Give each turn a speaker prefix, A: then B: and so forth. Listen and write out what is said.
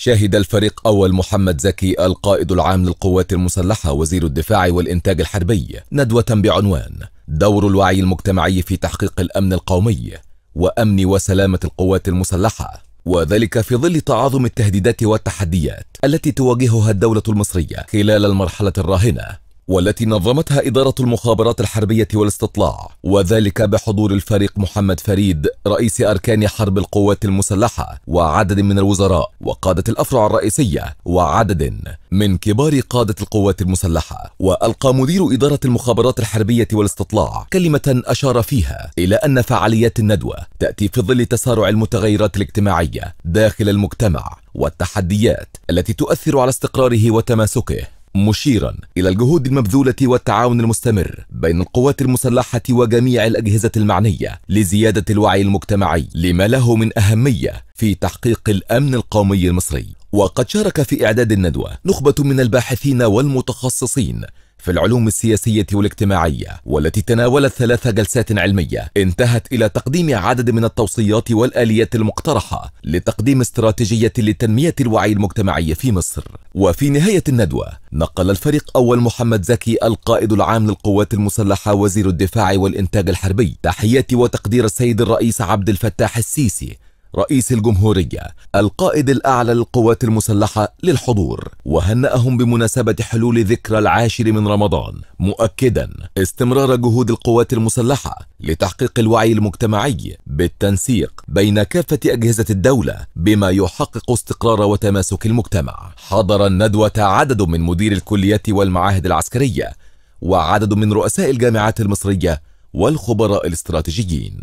A: شهد الفريق أول محمد زكي القائد العام للقوات المسلحة وزير الدفاع والإنتاج الحربي ندوة بعنوان دور الوعي المجتمعي في تحقيق الأمن القومي وأمن وسلامة القوات المسلحة وذلك في ظل تعاظم التهديدات والتحديات التي تواجهها الدولة المصرية خلال المرحلة الراهنة والتي نظمتها إدارة المخابرات الحربية والاستطلاع وذلك بحضور الفريق محمد فريد رئيس أركان حرب القوات المسلحة وعدد من الوزراء وقادة الأفرع الرئيسية وعدد من كبار قادة القوات المسلحة وألقى مدير إدارة المخابرات الحربية والاستطلاع كلمة أشار فيها إلى أن فعاليات الندوة تأتي في ظل تسارع المتغيرات الاجتماعية داخل المجتمع والتحديات التي تؤثر على استقراره وتماسكه مشيرا إلى الجهود المبذولة والتعاون المستمر بين القوات المسلحة وجميع الأجهزة المعنية لزيادة الوعي المجتمعي لما له من أهمية في تحقيق الأمن القومي المصري وقد شارك في إعداد الندوة نخبة من الباحثين والمتخصصين في العلوم السياسية والاجتماعية والتي تناولت ثلاث جلسات علمية انتهت إلى تقديم عدد من التوصيات والآليات المقترحة لتقديم استراتيجية لتنمية الوعي المجتمعي في مصر وفي نهاية الندوة نقل الفريق أول محمد زكي القائد العام للقوات المسلحة وزير الدفاع والإنتاج الحربي تحية وتقدير السيد الرئيس عبد الفتاح السيسي رئيس الجمهورية القائد الأعلى للقوات المسلحة للحضور وهنأهم بمناسبة حلول ذكرى العاشر من رمضان مؤكدا استمرار جهود القوات المسلحة لتحقيق الوعي المجتمعي بالتنسيق بين كافة أجهزة الدولة بما يحقق استقرار وتماسك المجتمع حضر الندوة عدد من مدير الكلية والمعاهد العسكرية وعدد من رؤساء الجامعات المصرية والخبراء الاستراتيجيين